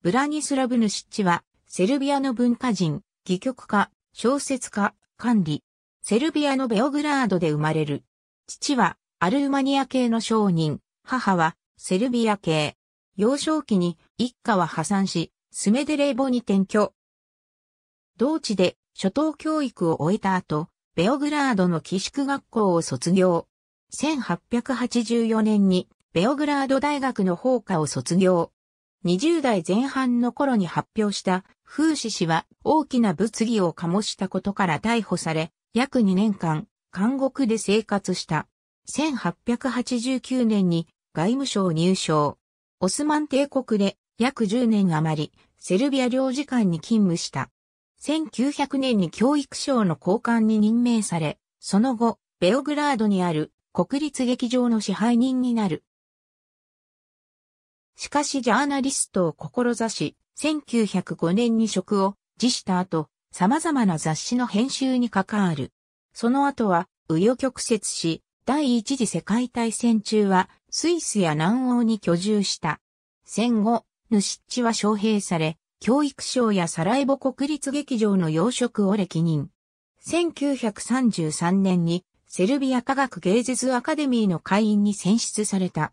ブラニスラブ・ヌシッチは、セルビアの文化人、戯曲家、小説家、管理。セルビアのベオグラードで生まれる。父は、アルーマニア系の商人、母は、セルビア系。幼少期に、一家は破産し、スメデレーボに転居。同地で、初等教育を終えた後、ベオグラードの寄宿学校を卒業。1884年に、ベオグラード大学の法科を卒業。20代前半の頃に発表した風刺氏は大きな物議を醸したことから逮捕され、約2年間、監獄で生活した。1889年に外務省入省。オスマン帝国で約10年余り、セルビア領事館に勤務した。1900年に教育省の高官に任命され、その後、ベオグラードにある国立劇場の支配人になる。しかしジャーナリストを志し、1905年に職を辞した後、様々な雑誌の編集に関わる。その後は、紆余曲折し、第一次世界大戦中は、スイスや南欧に居住した。戦後、ヌシッチは招聘され、教育省やサラエボ国立劇場の養殖を歴任。1933年に、セルビア科学芸術アカデミーの会員に選出された。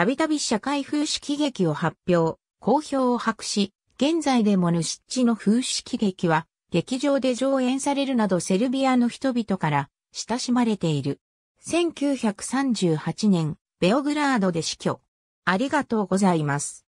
たびたび社会風刺喜劇を発表、好評を博し、現在でもヌシッチの風刺喜劇は、劇場で上演されるなどセルビアの人々から親しまれている。1938年、ベオグラードで死去。ありがとうございます。